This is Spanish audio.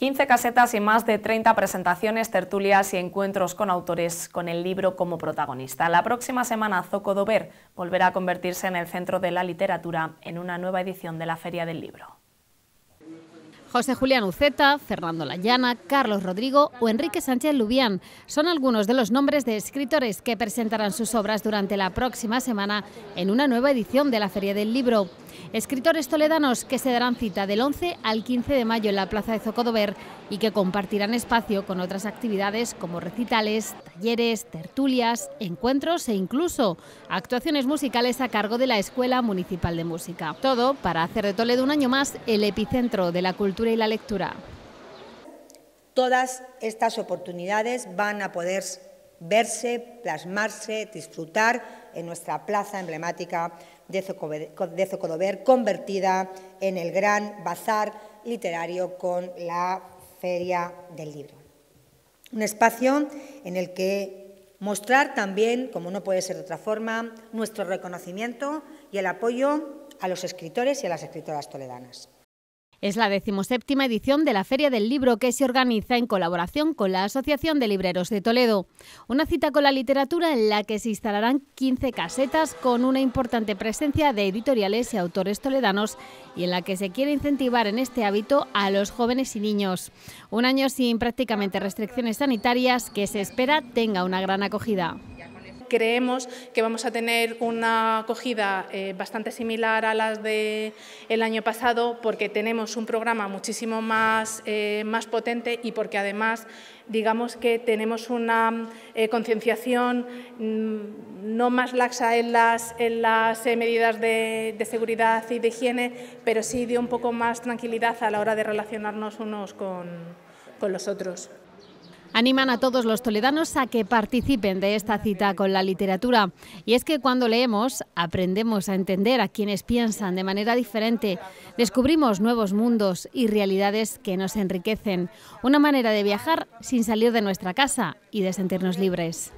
15 casetas y más de 30 presentaciones, tertulias y encuentros con autores con el libro como protagonista. La próxima semana Zocodover volverá a convertirse en el centro de la literatura en una nueva edición de la Feria del Libro. José Julián Uceta, Fernando Lallana, Carlos Rodrigo o Enrique Sánchez Lubián son algunos de los nombres de escritores que presentarán sus obras durante la próxima semana en una nueva edición de la Feria del Libro. Escritores toledanos que se darán cita del 11 al 15 de mayo en la Plaza de Zocodover y que compartirán espacio con otras actividades como recitales, talleres, tertulias, encuentros e incluso actuaciones musicales a cargo de la Escuela Municipal de Música. Todo para hacer de Toledo un año más el epicentro de la cultura y la lectura. Todas estas oportunidades van a poder verse, plasmarse, disfrutar en nuestra plaza emblemática de Zocodover, convertida en el gran bazar literario con la Feria del Libro. Un espacio en el que mostrar también, como no puede ser de otra forma, nuestro reconocimiento y el apoyo a los escritores y a las escritoras toledanas. Es la decimoséptima edición de la Feria del Libro que se organiza en colaboración con la Asociación de Libreros de Toledo. Una cita con la literatura en la que se instalarán 15 casetas con una importante presencia de editoriales y autores toledanos y en la que se quiere incentivar en este hábito a los jóvenes y niños. Un año sin prácticamente restricciones sanitarias que se espera tenga una gran acogida. Creemos que vamos a tener una acogida eh, bastante similar a las del el año pasado porque tenemos un programa muchísimo más, eh, más potente y porque además digamos que tenemos una eh, concienciación mm, no más laxa en las, en las medidas de, seguridad y de higiene, pero sí dio un poco más tranquilidad a la hora de relacionarnos unos con los otros. Animan a todos los toledanos a que participen de esta cita con la literatura. Y es que cuando leemos aprendemos a entender a quienes piensan de manera diferente, descubrimos nuevos mundos y realidades que nos enriquecen, una manera de viajar sin salir de nuestra casa y de sentirnos libres.